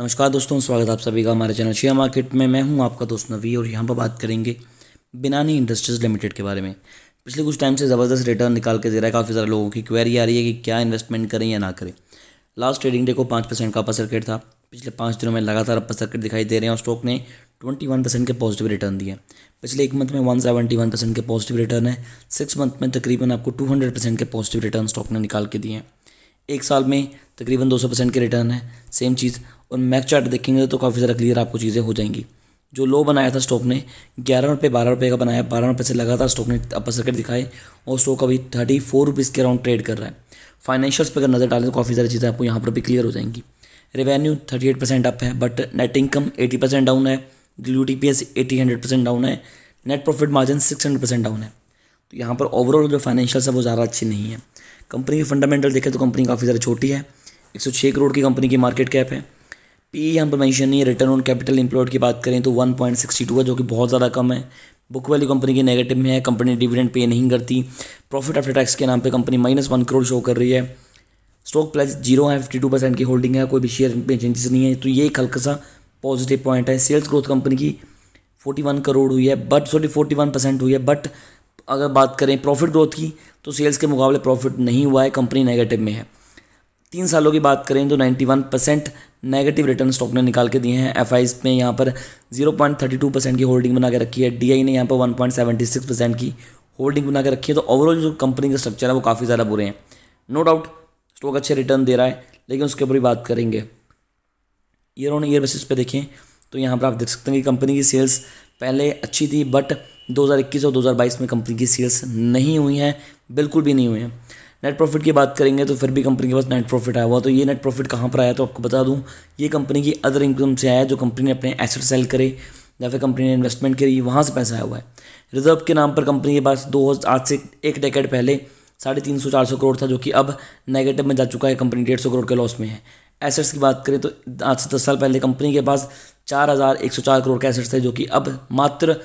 नमस्कार दोस्तों स्वागत आप सभी का हमारे चैनल शेयर मार्केट में मैं हूं आपका दोस्त नवी और यहां पर बात करेंगे बिनानी इंडस्ट्रीज लिमिटेड के बारे में पिछले कुछ टाइम से ज़बरदस्त रिटर्न निकाल के दे रहा है काफ़ी सारे लोगों की क्वेरी आ रही है कि क्या इन्वेस्टमेंट करें या ना करें लास्ट ट्रेडिंग डे को पाँच परसेंट का अपर सर्किट था पिछले पाँच दिनों में लगातार अपर सर्किट दिखाई दे रहे हैं और स्टॉक ने ट्वेंटी वन परसेंट के पॉजिटिव रिटर्न दिए पिछले एक मंथ में वन सेवेंटी वन परसेंट के पॉजिटिव रिटर्न है सिक्स मंथ में तकरीबन आपको टू हंड्रेड परसेंट के पॉजिटिव रिटर्न स्टॉक ने निकाल के दिए हैं एक साल में तकरीबन 200 परसेंट के रिटर्न है सेम चीज़ और मैक चार्ट देखेंगे तो काफ़ी ज़्यादा क्लियर आपको चीज़ें हो जाएंगी जो लो बनाया था स्टॉक ने ग्यारह रुपये बारह रुपये का बनाया बारह रुपये से लगातार स्टॉक ने अपर सर्किट दिखाए और स्टॉक अभी थर्टी फोर रुपीज़ के अराउंड ट्रेड कर रहा है फाइनेंशियल्स पर अगर नज़र डालें तो काफ़ी सारी चीज़ें आपको यहाँ पर भी क्लियर हो जाएंगी revenue thirty eight percent up है but net income eighty percent down है ग्लू टी पी एस एटी हंड्रेड परसेंट डाउन है net profit margin six hundred percent down है तो यहाँ पर ओवरऑल जो फाइनेंशियल्स है वो ज़्यादा अच्छी नहीं है कंपनी की फंडामेंटल देखें तो कंपनी काफ़ी ज़्यादा छोटी है एक सौ छः करोड़ की कंपनी की मार्केट कैप है पी यहाँ पर मैंशन नहीं है रिटर्न ऑन कैपिटल इंप्लॉयड की बात करें तो वन पॉइंट सिक्सटी टू है जो कि बहुत ज़्यादा कम है बुक वाली कंपनी के नेगेटिव में है कंपनी डिविडेंड पे नहीं करती प्रॉफिट आफ्टर टैक्स के नाम पे company minus one crore show कर रही है स्टॉक प्लस जीरो है फिफ्टी टू परसेंट की होल्डिंग है कोई भी शेयर में चेंजेस नहीं है तो ये एक हल्का सा पॉजिटिव पॉइंट है सेल्स ग्रोथ कंपनी की फोर्टी वन करोड़ हुई है but sorry forty one percent हुई है बट अगर बात करें प्रॉफिट ग्रोथ की तो सेल्स के मुकाबले प्रॉफिट नहीं हुआ है कंपनी नेगेटिव में है तीन सालों की बात करें तो 91 परसेंट नेगेटिव रिटर्न स्टॉक ने निकाल के दिए हैं एफ आईज में यहाँ पर 0.32 परसेंट की होल्डिंग बना के रखी है डी ने यहाँ पर 1.76 परसेंट की होल्डिंग बना के रखी है तो ओवरऑल जो कंपनी का स्ट्रक्चर है वो काफ़ी ज़्यादा बुरे हैं नो डाउट स्टॉक अच्छे रिटर्न दे रहा है लेकिन उसके ऊपर ही बात करेंगे ईयर ऑन ईयर बेसिस पे देखें तो यहाँ पर आप देख सकते हैं कि कंपनी की सेल्स पहले अच्छी थी बट 2021 और 2022 में कंपनी की सेल्स नहीं हुई हैं बिल्कुल भी नहीं हुई हैं नेट प्रॉफिट की बात करेंगे तो फिर भी कंपनी के पास नेट प्रॉफिट आया हुआ तो ये नेट प्रॉफिट कहाँ पर आया तो आपको बता दूँ ये कंपनी की अदर इनकम से आया जो कंपनी ने अपने एसेट सेल करे या फिर कंपनी ने इन्वेस्टमेंट करी वहाँ से पैसा आया हुआ है रिजर्व के नाम पर कंपनी के पास दो आज से एक डेकेड पहले साढ़े तीन सौ चार सौ करोड़ था जो कि अब नेगेटिव में जा चुका है कंपनी डेढ़ सौ करोड़ के लॉस में है एसेट्स की बात करें तो आज से दस साल पहले कंपनी के पास चार हज़ार एक सौ चार करोड़ के एसेट्स थे जो कि अब मात्र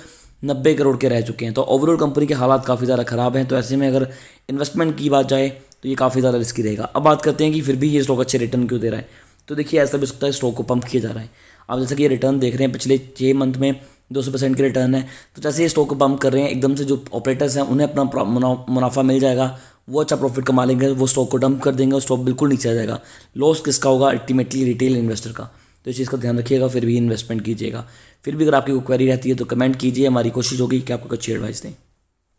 नब्बे करोड़ के रह चुके हैं तो ओवरऑल कंपनी के हालात काफ़ी ज़्यादा ख़राब हैं तो ऐसे में अगर इन्वेस्टमेंट की बात जाए तो ये काफ़ी ज़्यादा रिस्की रहेगा अब बात करते हैं कि फिर भी ये स्टॉक अच्छे रिटर्न क्यों दे रहा है तो देखिए ऐसा भी सकता है स्टॉक को पंप किया जा रहा है आप जैसे कि ये रिटर्न देख रहे हैं पिछले छः मंथ में दो सौ परसेंट के रिटर्न है तो जैसे ये स्टॉक को पंप कर रहे हैं एकदम से जो ऑपरेटर्स हैं उन्हें अपना मुनाफा मिल जाएगा वो अच्छा प्रॉफिट कमा लेंगे वो स्टॉक को डंप कर देंगे और स्टॉक बिल्कुल नीचे आ जाएगा लॉस किसका होगा अल्टीमेटली रिटेल इन्वेस्टर का तो इस चीज़ का ध्यान रखिएगा फिर भी इन्वेस्टमेंट कीजिएगा फिर भी अगर आपकी कोई क्वेरी रहती है तो कमेंट कीजिए हमारी कोशिश होगी कि आपको अच्छी एडवाइस दें